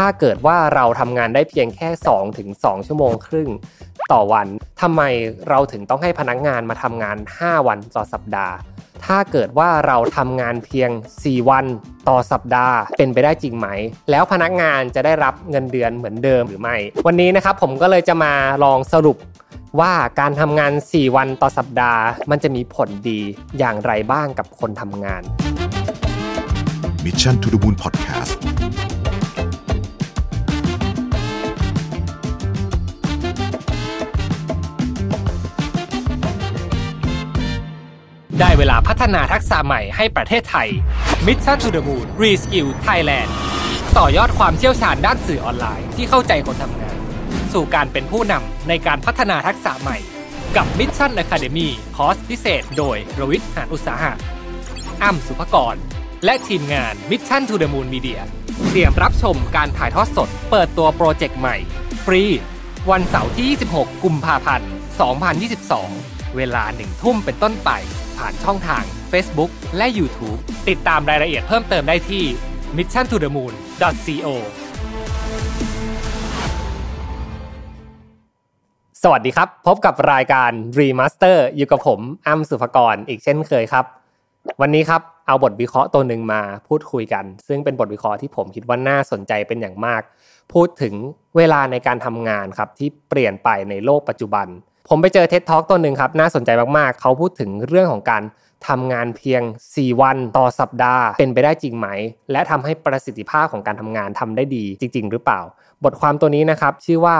ถ้าเกิดว่าเราทำงานได้เพียงแค่2ถึง2ชั่วโมงครึ่ง ต่อวันทำไมเราถึงต้องให้พนักงานมาทำงาน 5 วันต่อสัปดาห์ ถ้าเกิดว่าเราทำงานเพียง 4 วันต่อสัปดาห์ เป็นไปได้จริงไหม แล้วพนักงานจะได้รับเงินเดือนเหมือนเดิมหรือไม่วันนี้นะครับผมก็เลยจะมาลองสรุปว่าการทำงาน 4 วันต่อสัปดาห์ มันจะมีผลดีอย่างไรบ้างกับคนทำงาน Mission to the Moon Podcast ได้เวลาพัฒนาทักษะใหม่ให้ประเทศไทย Mission to the Moon Reskill Thailand ต่อยอดความเชี่ยวชาญด้านสื่อออนไลน์ที่เข้าใจคนทำงาน สู่การเป็นผู้นำในการพัฒนาทักษะใหม่ กับ Mission Academy คอร์สพิเศษโดยรวิทย์หานอุตสาหะอ้ำสุภกร และทีมงาน Mission to the Moon Media เตรียมรับชมการถ่ายทอดสดเปิดตัวโปรเจกต์ใหม่ฟรีวันเสาร์ที่ 26 กุมภาพันธ์ 2022เวลาหนึ่งทุ่มเป็นต้นไป ผ่านช่องทาง Facebook และ YouTube ติดตามรายละเอียดเพิ่มเติมได้ที่ mission to the moon co สวัสดีครับ พบกับรายการ Remaster อยู่กับผมอ้ำสุภกร อีกเช่นเคยครับ วันนี้ครับเอาบทวิเคราะห์ตัวหนึ่งมาพูดคุยกัน ซึ่งเป็นบทวิเคราะห์ที่ผมคิดว่าน่าสนใจเป็นอย่างมาก พูดถึงเวลาในการทำงานครับ ที่เปลี่ยนไปในโลกปัจจุบันผมไปเจอเท็ตท็อกตัวหนึ่งครับน่าสนใจมากๆ เขาพูดถึงเรื่องของการทำงานเพียง 4 วันต่อสัปดาห์เป็นไปได้จริงไหม และทำให้ประสิทธิภาพของการทำงานทำได้ดีจริงๆหรือเปล่าบทความตัวนี้นะครับ ชื่อว่า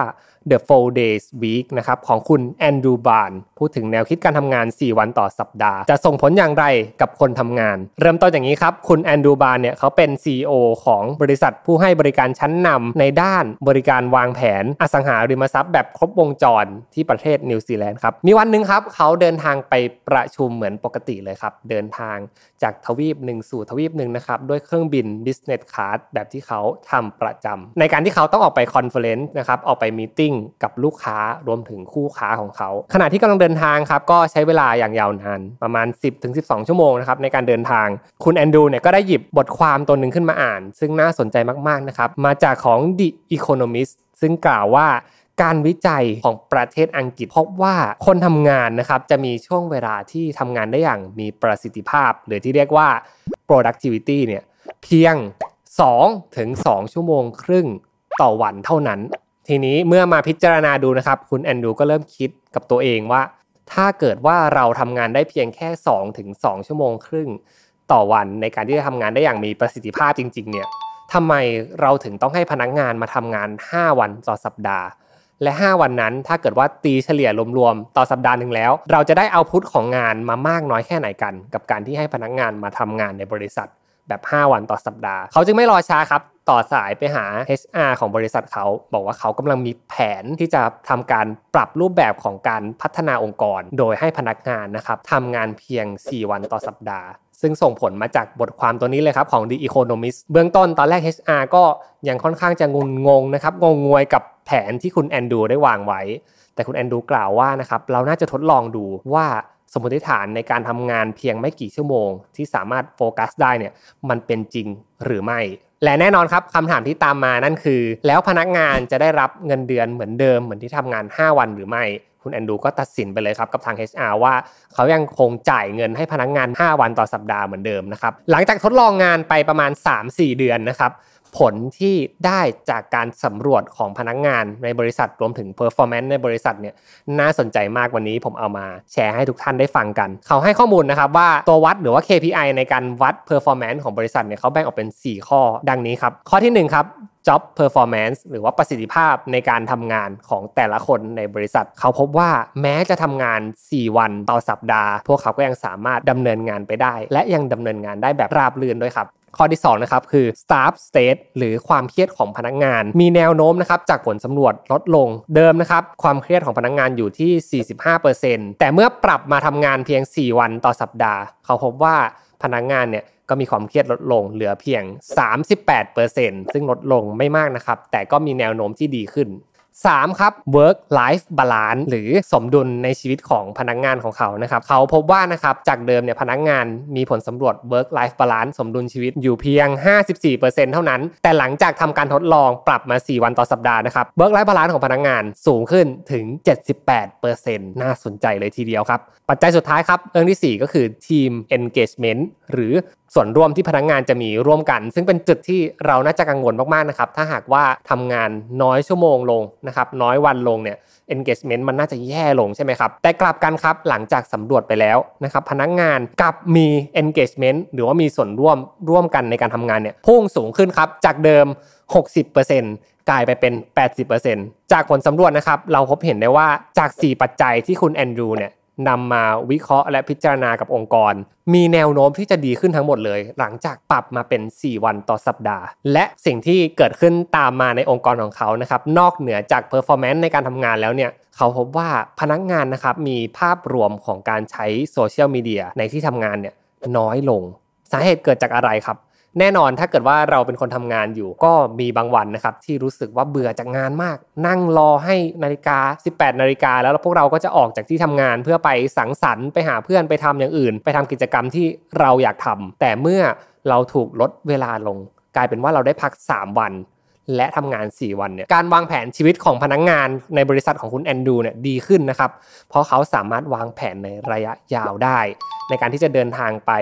The Four Days Week นะครับของคุณแอนดรูบานพูดถึงแนวคิดการทำงาน 4 วันต่อสัปดาห์ จะส่งผลอย่างไรกับคนทำงาน เริ่มต้นอย่างนี้ครับ คุณแอนดรูบานเนี่ยเขาเป็น CEO ของบริษัทผู้ให้บริการชั้นนำในด้านบริการวางแผน อสังหาริมทรัพย์ แบบครบวงจรที่ประเทศนิวซีแลนด์ครับ มีวันหนึ่งครับเขาเดินทางไปประชุมเหมือนปกติเลยครับ เดินทางจากทวีปหนึ่งสู่ทวีปหนึ่งนะครับด้วยเครื่องบิน Business c a r d แบบที่เขาทำประจำในการที่เขาต้องออกไปคอนเฟลเลนซ์นะครับ ออกไปมีติ้งกับลูกค้ารวมถึงคู่ค้าของเขา ขณะที่กำลังเดินทางครับ ก็ใช้เวลาอย่างยาวนานประมาณ 10-12 ชั่วโมงนะครับในการเดินทาง คุณแอนดูเนี่ยก็ได้หยิบบทความตัวหนึ่งขึ้นมาอ่าน ซึ่งน่าสนใจมากๆนะครับ มาจากของ The Economist ซึ่งกล่าวว่าการวิจัยของประเทศอังกฤษพบว่าคนทำงานนะครับจะมีช่วงเวลาที่ทำงานได้อย่างมีประสิทธิภาพหรือที่เรียกว่า productivity เนี่ยเพียง2ถึง2ชั่วโมง ครึ่งต่อวันเท่านั้น ทีนี้เมื่อมาพิจารณาดูนะครับ คุณแอนดูก็เริ่มคิดกับตัวเองว่า ถ้าเกิดว่าเราทำงานได้เพียงแค่2ถึง2ชั่วโมงครึ่งต่อวันในการที่จะทำงานได้อย่างมีประสิทธิภาพจริง ๆเนี่ยทำไมเราถึงต้องให้พนักงานมาทำงาน 5 วันต่อสัปดาห์ และ 5 วันนั้นถ้าเกิดว่าตีเฉลี่ยรวมๆ ต่อสัปดาห์หนึ่งแล้วเราจะได้เอาพุทของงานมามากน้อยแค่ไหนกันกับการที่ให้พนักงานมาทำงานในบริษัทแบบ 5 วันต่อสัปดาห์ เขาจึงไม่รอช้าครับต่อสายไปหา HR ของบริษัทเขาบอกว่าเขากำลังมีแผนที่จะทำการปรับรูปแบบของการพัฒนาองค์กร โดยให้พนักงานนะครับทำงานเพียง 4 วันต่อสัปดาห์ ซึ่งส่งผลมาจากบทความตัวนี้เลยครับของ The Economist เบื้องต้นตอนแรก HR ก็ยังค่อนข้างจะงุนงงนะครับ งงงวยกับแผนที่คุณแอนดูได้วางไว้ แต่คุณแอนดูกล่าวว่านะครับเราน่าจะทดลองดูว่าสมมติฐานในการทำงานเพียงไม่กี่ชั่วโมง ที่สามารถโฟกัสได้เนี่ยมันเป็นจริงหรือไม่และแน่นอนครับคำถามที่ตามมานั่นคือ แล้วพนักงานจะได้รับเงินเดือนเหมือนเดิมเหมือนที่ทำงาน 5 วันหรือไม่ คุณแอนดูก็ตัดสินไปเลยครับกับทาง HR ว่า เขายังคงจ่ายเงินให้พนักงาน 5 วันต่อสัปดาห์เหมือนเดิมนะครับหลังจากทดลองงานไปประมาณ 3-4 เดือนนะครับผลที่ได้จากการสำรวจของพนักงานในบริษัท รวมถึง performance ในบริษัทเนี่ยน่าสนใจมากวันนี้ผมเอามาแชร์ให้ทุกท่านได้ฟังกัน เขาให้ข้อมูลนะครับว่าตัววัดหรือว่า KPI ในการวัด performance ของบริษัทเนี่ยเขาแบ่งออกเป็น 4 ข้อดังนี้ครับ ข้อที่ 1 ครับ job performance หรือว่าประสิทธิภาพในการทำงานของแต่ละคนในบริษัท เขาพบว่าแม้จะทำงาน 4 วันต่อสัปดาห์ พวกเขาก็ยังสามารถดำเนินงานไปได้ และยังดำเนินงานได้แบบราบรื่นด้วยครับข้อที่2นะครับคือ staff state หรือความเครียดของพนักงาน มีแนวโน้มนะครับจากผลสำรวจลดลงเดิมนะครับความเครียดของพนักงานอยู่ที่ 45%แต่เมื่อปรับมาทำงานเพียง 4 วันต่อสัปดาห์ เขาพบว่าพนักงานเนี่ยก็มีความเครียดลดลง เหลือเพียง 38%ซึ่งลดลงไม่มากนะครับแต่ก็มีแนวโน้มที่ดีขึ้น3ครับ work life balance หรือสมดุลในชีวิตของพนักงานของเขานะครับเขาพบว่านะครับจากเดิมเนี่ยพนักงานมีผลสำรวจ work life balance สมดุลชีวิตอยู่เพียง 54%เท่านั้น แต่หลังจากทำการทดลองปรับมา 4 วันต่อสัปดาห์นะครับ work life balance ของพนักงานสูงขึ้นถึง 78%น่าสนใจเลยทีเดียวครับปัจจัยสุดท้ายครับเรื่องที่ 4 ก็คือ team engagement หรือส่วนร่วมที่พนักงงานจะมีร่วมกัน ซึ่งเป็นจุดที่เราน่าจะกังวลมากๆนะครับถ้าหากว่าทำงานน้อยชั่วโมงลงนะครับน้อยวันลงเนี่ย engagement มันน่าจะแย่ลง ใช่ไหมครับ แต่กลับกันครับหลังจากสำรวจไปแล้วนะครับพนักงงานกลับมี engagement หรือว่ามีส่วนร่วมร่วมกันในการทำงานเนี่ยพุ่งสูงขึ้นครับจากเดิม 60%กลายไปเป็น 80%จากผลสำรวจนะครับเราพบเห็นได้ว่าจาก 4 ปัจจัยที่คุณแอนดรูเนี่ยนำมาวิเคราะห์และพิจารณากับองค์กร มีแนวโน้มที่จะดีขึ้นทั้งหมดเลย หลังจากปรับมาเป็น 4 วันต่อสัปดาห์ และสิ่งที่เกิดขึ้นตามมาในองค์กรของเขานะครับนอกเหนือจากเพอร์ฟอร์แมนซ์ในการทำงานแล้วเนี่ยเขาพบว่าพนักงานนะครับมีภาพรวมของการใช้โซเชียลมีเดียในที่ทำงานเนี่ยน้อยลง สาเหตุเกิดจากอะไรครับแน่นอนถ้าเกิดว่าเราเป็นคนทำงานอยู่ก็มีบางวันนะครับ ที่รู้สึกว่าเบื่อจากงานมาก นั่งรอให้นาฬิกา 18 นาฬิกาแล้วพวกเราก็จะออกจากที่ทำงานเพื่อไปสังสรรค์ ไปหาเพื่อนไปทำอย่างอื่น ไปทำกิจกรรมที่เราอยากทำ แต่เมื่อเราถูกลดเวลาลง กลายเป็นว่าเราได้พัก 3 วัน และทำงาน 4 วันเนี่ยการวางแผนชีวิตของพนักงงานในบริษัทของคุณแอนดูเนี่ยดีขึ้นนะครับเพราะเขาสามารถวางแผนในระยะยาวได้ ในการที่จะเดินทางไป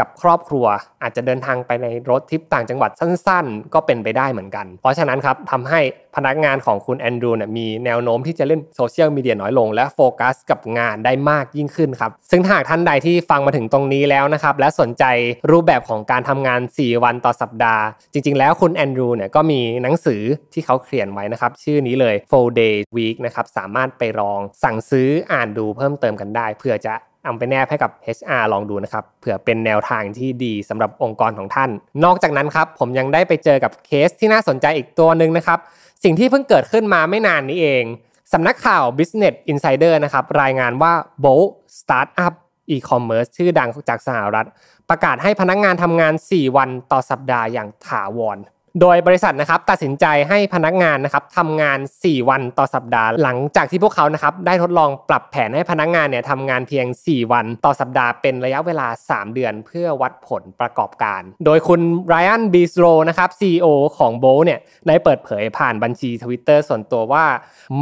กับครอบครัวอาจจะเดินทางไปในรถทริปต่างจังหวัดสั้นๆ ก็เป็นไปได้เหมือนกัน เพราะฉะนั้นครับทำให้พนักงานของคุณแอนดรูเนี่ยมีแนวโน้มที่จะเล่นโซเชียลมีเดียน้อยลงและโฟกัสกับงานได้มากยิ่งขึ้นครับ ซึ่งหากท่านใดที่ฟังมาถึงตรงนี้แล้วนะครับ และสนใจรูปแบบของการทำงาน 4 วันต่อสัปดาห์ จริง ๆ แล้วคุณแอนดรูเนี่ยก็มีหนังสือที่เขาเขียนไว้นะครับชื่อนี้เลย4 day week นะครับสามารถไปลองสั่งซื้ออ่านดูเพิ่มเติมกันได้ เพื่อจะเอาไปแนบให้กับ HR ลองดูนะครับ เผื่อเป็นแนวทางที่ดีสำหรับองค์กรของท่าน นอกจากนั้นครับผมยังได้ไปเจอกับเคสที่น่าสนใจอีกตัวหนึ่งนะครับ สิ่งที่เพิ่งเกิดขึ้นมาไม่นานนี้เองสำนักข่าว Business Insider นะครับรายงานว่า b o l ร Startup e-commerce ชื่อดังจากสหรัฐ ประกาศให้พนักงงานทำงาน 4 วันต่อสัปดาห์อย่างถาวรโดยบริษัทนะครับตัดสินใจให้พนักงานนะครับทำงาน 4 วันต่อสัปดาห์ หลังจากที่พวกเขานะครับได้ทดลองปรับแผนให้พนักงานเนี่ยทำงานเพียง 4 วัน ต่อสัปดาห์เป็นระยะเวลา 3 เดือนเพื่อวัดผลประกอบการ โดยคุณไรอันบีสโรนะครับ CEO ของโบเนี่ยได้เปิดเผยผ่านบัญชีทวิตเตอร์ส่วนตัวว่า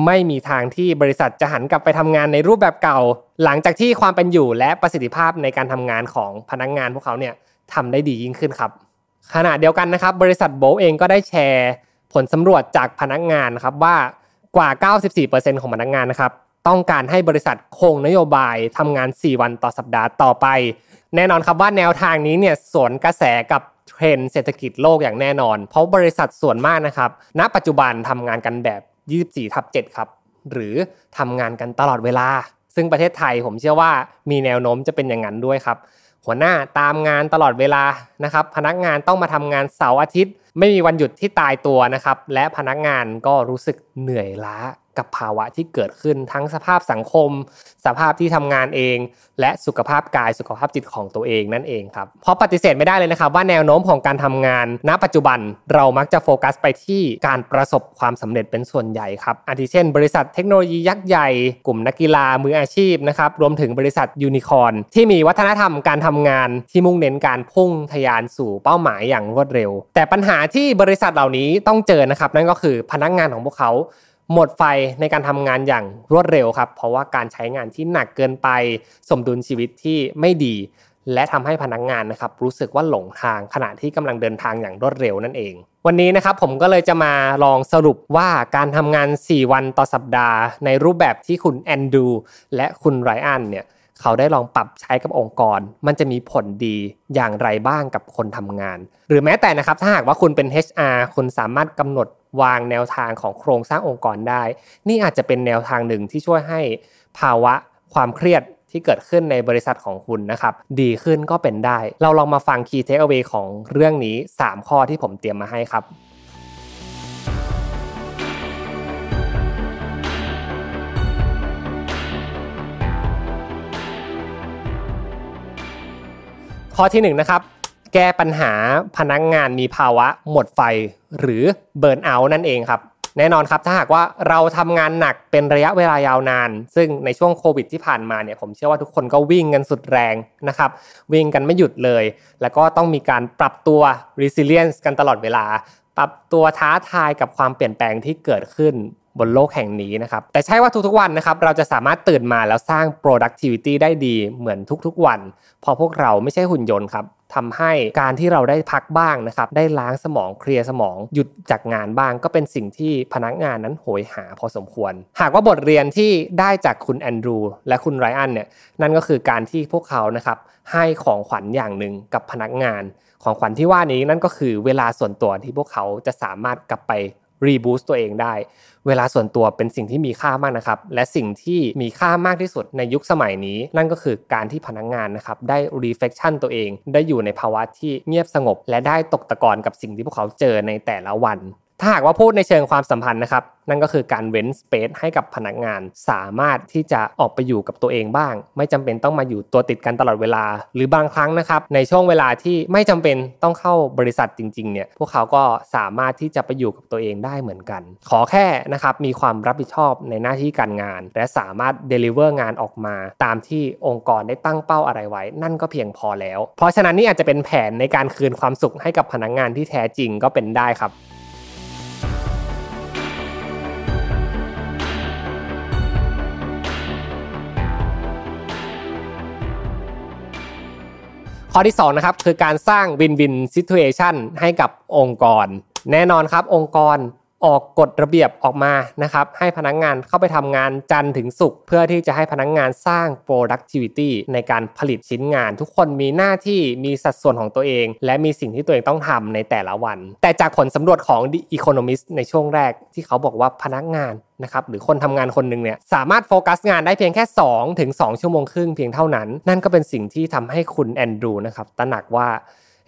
ไม่มีทางที่บริษัทจะหันกลับไปทำงานในรูปแบบเก่า หลังจากที่ความเป็นอยู่และประสิทธิภาพในการทำงานของพนักงานพวกเขาเนี่ยทำได้ดียิ่งขึ้นครับขณะเดียวกันนะครับบริษัทโบลเองก็ได้แชร์ผลสำรวจจากพนักงานนะครับว่ากว่า 94%ของพนักงานนะครับต้องการให้บริษัทคงนโยบายทำงาน 4 วันต่อสัปดาห์ต่อไป แน่นอนครับว่าแนวทางนี้เนี่ยสวนกระแสกับเทรนเศรษฐกิจโลกอย่างแน่นอน เพราะบริษัทส่วนมากนะครับ ณปัจจุบันทำงานกันแบบ 24 ทับ 7 ครับ หรือทำงานกันตลอดเวลา ซึ่งประเทศไทยผมเชื่อว่ามีแนวโน้มจะเป็นอย่างนั้นด้วยครับหัวหน้าตามงานตลอดเวลานะครับพนักงานต้องมาทำงานเสาร์อาทิตย์ ไม่มีวันหยุดที่ตายตัวนะครับและพนักงานก็รู้สึกเหนื่อยล้ากับภาวะที่เกิดขึ้นทั้งสภาพสังคม สภาพที่ทำงานเอง และสุขภาพกายสุขภาพจิตของตัวเองนั่นเองครับเพราะปฏิเสธไม่ได้เลยนะครับว่าแนวโน้มของการทำงาน ณ ปัจจุบันเรามักจะโฟกัสไปที่การประสบความสำเร็จเป็นส่วนใหญ่ครับอาทิเช่นบริษัทเทคโนโลยียักษ์ใหญ่ กลุ่มนักกีฬามืออาชีพนะครับรวมถึงบริษัทยูนิคอนที่มีวัฒนธรรมการทำงานที่มุ่งเน้นการพุ่งทยานสู่เป้าหมายอย่างรวดเร็ว แต่ปัญหาที่บริษัทเหล่านี้ต้องเจอนะครับนั่นก็คือพนักงงานของพวกเขาหมดไฟในการทำงานอย่างรวดเร็วครับ เพราะว่าการใช้งานที่หนักเกินไป สมดุลชีวิตที่ไม่ดี และทำให้พนักงงานนะครับรู้สึกว่าหลงทางขณะที่กำลังเดินทางอย่างรวดเร็วนั่นเอง วันนี้นะครับผมก็เลยจะมาลองสรุปว่าการทำงาน 4 วันต่อสัปดาห์ ในรูปแบบที่คุณแอนดูและคุณไรอันเนี่ยเขาได้ลองปรับใช้กับองค์กร มันจะมีผลดีอย่างไรบ้างกับคนทำงาน หรือแม้แต่นะครับถ้าหากว่าคุณเป็น HR คุณสามารถกำหนดวางแนวทางของโครงสร้างองค์กรได้ นี่อาจจะเป็นแนวทางหนึ่งที่ช่วยให้ภาวะความเครียดที่เกิดขึ้นในบริษัทของคุณนะครับ ดีขึ้นก็เป็นได้ เราลองมาฟัง Key Takeaway ของเรื่องนี้ 3 ข้อที่ผมเตรียมมาให้ครับ ข้อที่1นนะครับแก้ปัญหาพนักงานมีภาวะหมดไฟหรือเบิร์นเอาท์นั่นเองครับแน่นอนครับ ถ้าหากว่าเราทำงานหนักเป็นระยะเวลายาวนาน ซึ่งในช่วงโควิดที่ผ่านมาเนี่ยผมเชื่อว่าทุกคนก็วิ่งกันสุดแรงนะครับวิ่งกันไม่หยุดเลย แล้วก็ต้องมีการปรับตัว resilience กันตลอดเวลา ปรับตัวท้าทายกับความเปลี่ยนแปลงที่เกิดขึ้นบนโลกแห่งนี้นะครับแต่ใช่ว่าทุกๆวันนะครับเราจะสามารถตื่นมาแล้วสร้าง productivity ได้ดีเหมือนทุกๆวัน พอพวกเราไม่ใช่หุ่นยนต์ครับทำให้การที่เราได้พักบ้างนะครับ ได้ล้างสมองเคลียร์สมองหยุดจากงานบ้าง ก็เป็นสิ่งที่พนักงานนั้นโหยหาพอสมควร หากว่าบทเรียนที่ได้จากคุณแอนดรูและคุณไรอันเนี่ยนั่นก็คือการที่พวกเขานะครับให้ของขวัญอย่างหนึ่งกับพนักงาน ของขวัญที่ว่านี้นั่นก็คือเวลาส่วนตัวที่พวกเขาจะสามารถกลับไปรีบูสต์ตัวเองได้ เวลาส่วนตัวเป็นสิ่งที่มีค่ามากนะครับ และสิ่งที่มีค่ามากที่สุดในยุคสมัยนี้นั่นก็คือการที่พนักงงานนะครับ ได้รีเฟคชั่นตัวเอง ได้อยู่ในภาวะที่เงียบสงบ และได้ตกตะกอนกับสิ่งที่พวกเขาเจอในแต่ละวันถ้าหากว่าพูดในเชิงความสัมพันธ์นะครับ นั่นก็คือการเว้นสเปซให้กับพนักงาน สามารถที่จะออกไปอยู่กับตัวเองบ้าง ไม่จำเป็นต้องมาอยู่ตัวติดกันตลอดเวลา หรือบางครั้งนะครับ ในช่วงเวลาที่ไม่จำเป็นต้องเข้าบริษัทจริง ๆ เนี่ย พวกเขาก็สามารถที่จะไปอยู่กับตัวเองได้เหมือนกัน ขอแค่นะครับ มีความรับผิดชอบในหน้าที่การงาน และสามารถเดลิเวอร์งานออกมา ตามที่องค์กรได้ตั้งเป้าอะไรไว้ นั่นก็เพียงพอแล้ว เพราะฉะนั้นนี่อาจจะเป็นแผนในการคืนความสุขให้กับพนักงานที่แท้จริงก็เป็นได้ครับข้อที่2นะครับคือการสร้างวินวินซิทูเอชันให้กับองค์กร แน่นอนครับองค์กรออกกฎระเบียบออกมานะครับให้พนักงงานเข้าไปทำงานจันถึงศุกร์เพื่อที่จะให้พนักงงานสร้าง productivity ในการผลิตชิ้นงาน ทุกคนมีหน้าที่มีสัดส่วนของตัวเอง และมีสิ่งที่ตัวเองต้องทำในแต่ละวัน แต่จากผลสำรวจของ The Economist ในช่วงแรกที่เขาบอกว่าพนักงงานนะครับหรือคนทำงานคนหนึ่งเนี่ยสามารถโฟกัสงานได้เพียงแค่ 2 ถึง 2 ชั่วโมงครึ่งเพียงเท่านั้น นั่นก็เป็นสิ่งที่ทำให้คุณแอนดรูนะครับตระหนักว่า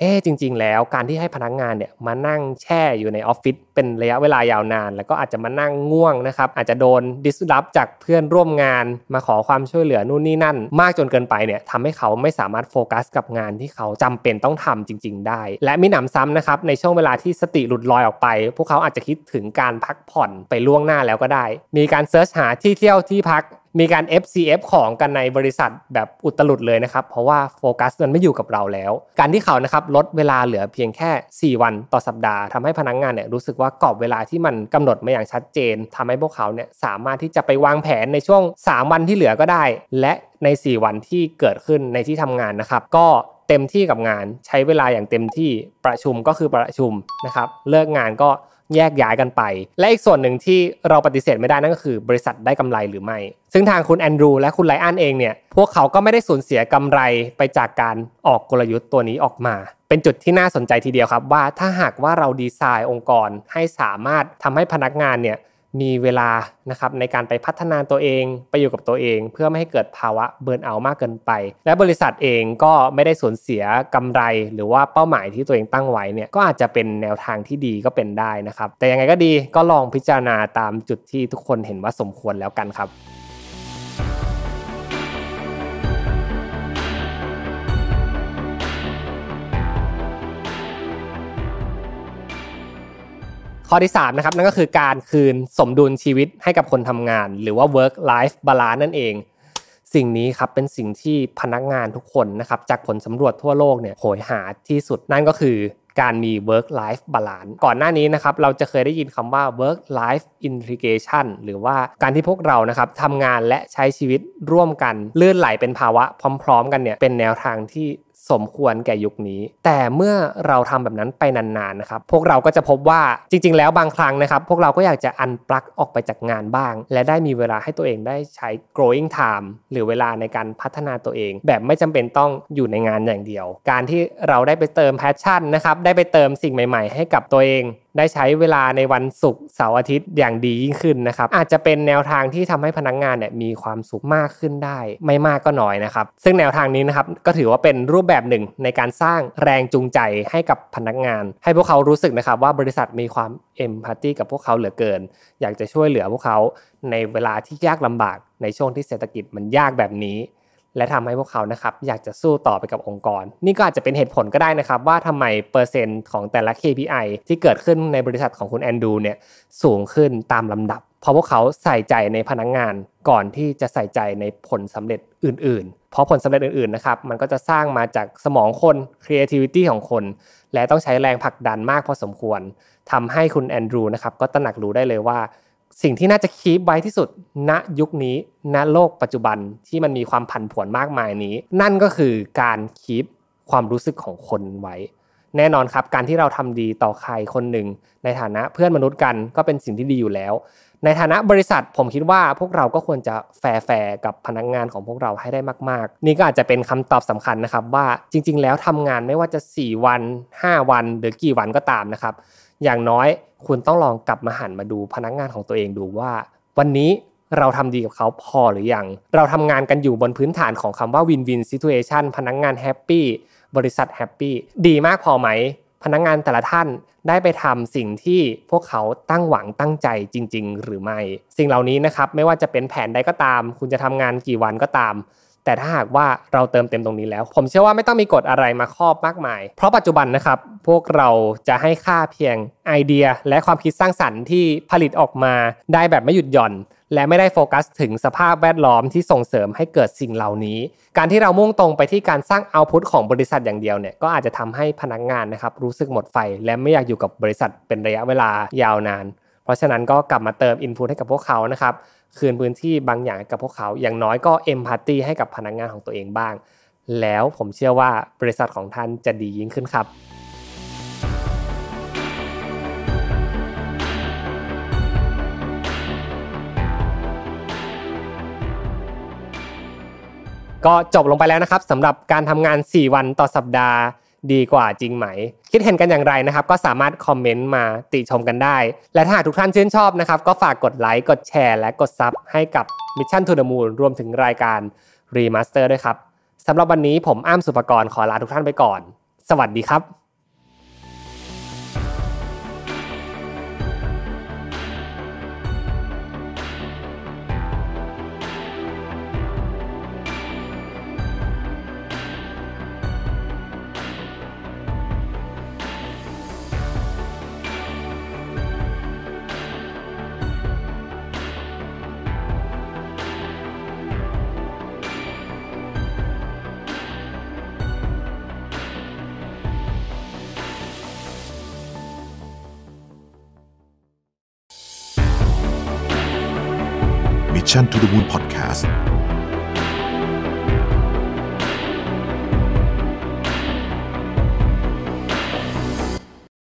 เอ๊จริงๆแล้วการที่ให้พนักงานเนี่ยมานั่งแช่อยู่ในออฟฟิศเป็นระยะเวลายาวนาน แล้วก็อาจจะมานั่งง่วงนะครับ อาจจะโดนดิสรับจากเพื่อนร่วมงานมาขอความช่วยเหลือนู่นนี่นั่น มากจนเกินไปเนี่ยทำให้เขาไม่สามารถโฟกัสกับงานที่เขาจำเป็นต้องทำจริงๆได้ และมิหนำซ้ำนะครับในช่วงเวลาที่สติหลุดลอยออกไป พวกเขาอาจจะคิดถึงการพักผ่อนไปล่วงหน้าแล้วก็ได้ มีการเสิร์ชหาที่เที่ยวที่พักมีการ FCF ของกันในบริษัทแบบอุตลุดเลยนะครับ เพราะว่าโฟกัสมันไม่อยู่กับเราแล้ว การที่เขานะครับลดเวลาเหลือเพียงแค่ 4 วันต่อสัปดาห์ทำให้พนักงงานเนี่ยรู้สึกว่ากรอบเวลาที่มันกำหนดมาอย่างชัดเจน ทำให้พวกเขาเนี่ยสามารถที่จะไปวางแผนในช่วง 3 วันที่เหลือก็ได้ และใน 4 วันที่เกิดขึ้นในที่ทำงานนะครับ ก็เต็มที่กับงานใช้เวลาอย่างเต็มที่ประชุมก็คือประชุมนะครับเลิกงานก็แยกย้ายกันไป และอีกส่วนหนึ่งที่เราปฏิเสธไม่ได้นั่นก็คือบริษัทได้กำไรหรือไม่ ซึ่งทางคุณแอนดรูและคุณไลอันเองเนี่ย พวกเขาก็ไม่ได้สูญเสียกำไรไปจากการออกกลยุทธ์ตัวนี้ออกมา เป็นจุดที่น่าสนใจทีเดียวครับว่าถ้าหากว่าเราดีไซน์องค์กรให้สามารถทำให้พนักงานเนี่ยมีเวลานะครับในการไปพัฒนาตัวเอง ไปอยู่กับตัวเองเพื่อไม่ให้เกิดภาวะเบิร์นเอามากเกินไป และบริษัทเองก็ไม่ได้สูญเสียกำไรหรือว่าเป้าหมายที่ตัวเองตั้งไว้เนี่ยก็อาจจะเป็นแนวทางที่ดีก็เป็นได้นะครับ แต่ยังไงก็ดีก็ลองพิจารณาตามจุดที่ทุกคนเห็นว่าสมควรแล้วกันครับข้อที่3นะครับนั่นก็คือการคืนสมดุลชีวิตให้กับคนทำงาน หรือว่า work life balance นั่นเอง สิ่งนี้ครับเป็นสิ่งที่พนักงานทุกคนนะครับจากผลสำรวจทั่วโลกเนี่ยโหยหาที่สุดนั่นก็คือการมี work life balance ก่อนหน้านี้นะครับเราจะเคยได้ยินคำว่า work life integration หรือว่าการที่พวกเรานะครับทำงานและใช้ชีวิตร่วมกันเลื่อนไหลเป็นภาวะพร้อมๆกันเนี่ยเป็นแนวทางที่สมควรแก่ยุคนี้ แต่เมื่อเราทำแบบนั้นไปนานๆนะครับ พวกเราก็จะพบว่าจริงๆแล้วบางครั้งนะครับ พวกเราก็อยากจะอันปลักออกไปจากงานบ้าง และได้มีเวลาให้ตัวเองได้ใช้ growing time หรือเวลาในการพัฒนาตัวเอง แบบไม่จำเป็นต้องอยู่ในงานอย่างเดียว การที่เราได้ไปเติม passion นะครับ ได้ไปเติมสิ่งใหม่ๆให้กับตัวเองได้ใช้เวลาในวันศุกร์เสาร์อาทิตย์อย่างดียิ่งขึ้นนะครับ อาจจะเป็นแนวทางที่ทำให้พนักงงานเนี่ยมีความสุขมากขึ้นได้ ไม่มากก็น้อยนะครับ ซึ่งแนวทางนี้นะครับก็ถือว่าเป็นรูปแบบหนึ่งในการสร้างแรงจูงใจให้กับพนักงงานให้พวกเขารู้สึกนะครับว่าบริษัทมีความเอมพัตตีกับพวกเขาเหลือเกินอยากจะช่วยเหลือพวกเขา ในเวลาที่ยากลำบาก ในช่วงที่เศรษฐกิจมันยากแบบนี้และทำให้พวกเขา นะครับ อยากจะสู้ต่อไปกับองค์กร นี่ก็อาจจะเป็นเหตุผลก็ได้นะครับ ว่าทำไมเปอร์เซ็นต์ของแต่ละ KPI ที่เกิดขึ้นในบริษัทของคุณแอนดูเนี่ย สูงขึ้นตามลำดับ เพราะพวกเขาใส่ใจในพนักงงาน ก่อนที่จะใส่ใจในผลสำเร็จอื่นๆ เพราะผลสำเร็จอื่น ๆ นะครับ มันก็จะสร้างมาจากสมองคน creativity ของคน และต้องใช้แรงผลักดันมากพอสมควร ทำให้คุณแอนดรูนะครับ ก็ตระหนักรู้ได้เลยว่าสิ่งที่น่าจะคีบไว้ที่สุด ณยุคนี้ ณโลกปัจจุบันที่มันมีความผันผวนมากมายนี้ นั่นก็คือการคีบความรู้สึกของคนไว้ แน่นอนครับการที่เราทำดีต่อใครคนหนึ่ง ในฐานะเพื่อนมนุษย์กันก็เป็นสิ่งที่ดีอยู่แล้ว ในฐานะบริษัทผมคิดว่าพวกเราก็ควรจะแฟร์กับพนักงงานของพวกเราให้ได้มาก ๆ นี่ก็อาจจะเป็นคำตอบสำคัญนะครับว่าจริง ๆ แล้วทำงานไม่ว่าจะ4วัน 5 วันหรือกี่วันก็ตามนะครับอย่างน้อย คุณต้องลองกลับมาหันมาดูพนักงานของตัวเองดูว่า วันนี้เราทำดีกับเขาพอหรือยังเราทำงานกันอยู่บนพื้นฐานของคำว่าวินวินซิทูเอชันพนักงานแฮปปี้บริษัทแฮปปี้ดีมากพอไหม พนักงานแต่ละท่านได้ไปทำสิ่งที่พวกเขาตั้งหวังตั้งใจจริง ๆ หรือไม่สิ่งเหล่านี้นะครับไม่ว่าจะเป็นแผนใดก็ตาม คุณจะทำงานกี่วันก็ตามแต่ถ้าหากว่าเราเติมเต็มตรงนี้แล้ว ผมเชื่อว่าไม่ต้องมีกฎอะไรมาครอบมากมาย เพราะปัจจุบันนะครับพวกเราจะให้ค่าเพียงไอเดียและความคิดสร้างสรรค์ที่ผลิตออกมาได้แบบไม่หยุดหย่อน และไม่ได้โฟกัสถึงสภาพแวดล้อมที่ส่งเสริมให้เกิดสิ่งเหล่านี้ การที่เรามุ่งตรงไปที่การสร้างเอาพุตของบริษัทอย่างเดียวเนี่ยก็อาจจะทำให้พนักงงานนะครับ รู้สึกหมดไฟ และไม่อยากอยู่กับบริษัทเป็นระยะเวลายาวนาน เพราะฉะนั้นก็กลับมาเติมอินพุตให้กับพวกเขานะครับคืนพื้นที่บางอย่างกับพวกเขา อย่างน้อยก็เอมพัตตีให้กับพนักงานของตัวเองบ้าง แล้วผมเชื่อว่า บริษัทของท่านจะดียิ่งขึ้นครับ ก็จบลงไปแล้วนะครับสำหรับการทำงาน 4 วันต่อสัปดาห์ดีกว่าจริงไหม คิดเห็นกันอย่างไรนะครับ ก็สามารถคอมเมนต์มาติชมกันได้ และถ้าหากทุกท่านชื่นชอบนะครับ ก็ฝากกดไลค์กดแชร์และกดซับให้กับ Mission to the Moon รวมถึงรายการรีม a สเตอร์ด้วยครับสำหรับวันนี้ผมอ้ามสุปกรขอลาทุกท่านไปก่อน สวัสดีครับ Mission to the Moon Podcast